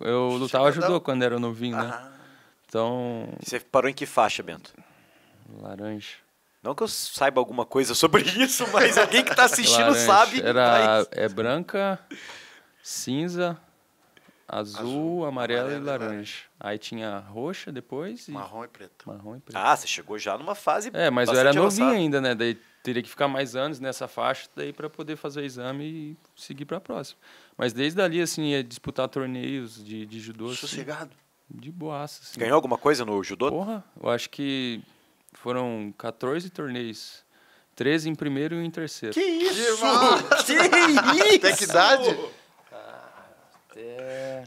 Eu lutava judô quando era novinho, né? Ah. Então. Você parou em que faixa, Bento? Laranja. Não que eu saiba alguma coisa sobre isso, mas alguém que está assistindo Laranja. sabe. Era, mas... Tá é branca, cinza, azul, azul amarelo, amarelo, e laranja. laranja. Aí tinha roxa depois. E... Marrom e preto. Marrom e preto. Ah, você chegou já numa fase. É, mas eu era novinho ainda, né? Daí teria que ficar mais anos nessa faixa daí para poder fazer o exame e seguir para a próxima. Mas desde ali, assim, é disputar torneios de, de judô. Assim, Sossegado. Assim, de boaça. Assim. Ganhou alguma coisa no judô? Porra, eu acho que foram 14 torneios. 13 em primeiro e um em terceiro. Que isso? que isso? Até que idade? Até...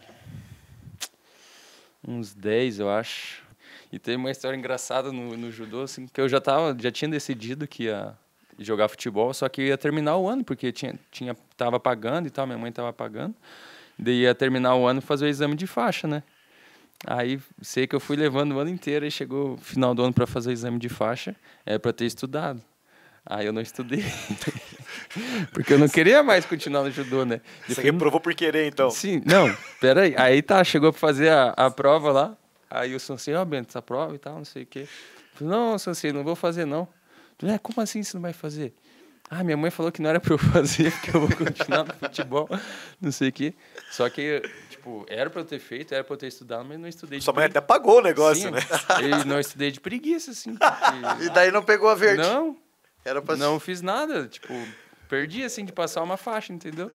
Uns 10, eu acho. E teve uma história engraçada no, no judô, assim, que eu já tava, já tinha decidido que ia jogar futebol, só que ia terminar o ano, porque tinha, tinha, tava pagando e tal, minha mãe tava pagando. Daí ia terminar o ano e fazer o exame de faixa, né? Aí sei que eu fui levando o ano inteiro e chegou final do ano para fazer o exame de faixa, é para ter estudado. Aí eu não estudei. porque eu não queria mais continuar no judô, né? Você Depois... reprovou por querer, então? Sim, não, peraí. Aí tá, chegou para fazer a, a prova lá. Aí o Sansei, ó, oh, Bento, essa prova e tal, não sei o quê. Falei, não, Sansei, não vou fazer não. É, como assim você não vai fazer? Ah, minha mãe falou que não era para eu fazer, que eu vou continuar no futebol, não sei o quê. Só que, tipo, era para eu ter feito, era para eu ter estudado, mas não estudei. Sua mãe até pagou o negócio, Sim, né? E não estudei de preguiça, assim. Porque... E daí não pegou a verde? Não. Era pra... Não fiz nada, tipo, perdi, assim, de passar uma faixa, entendeu?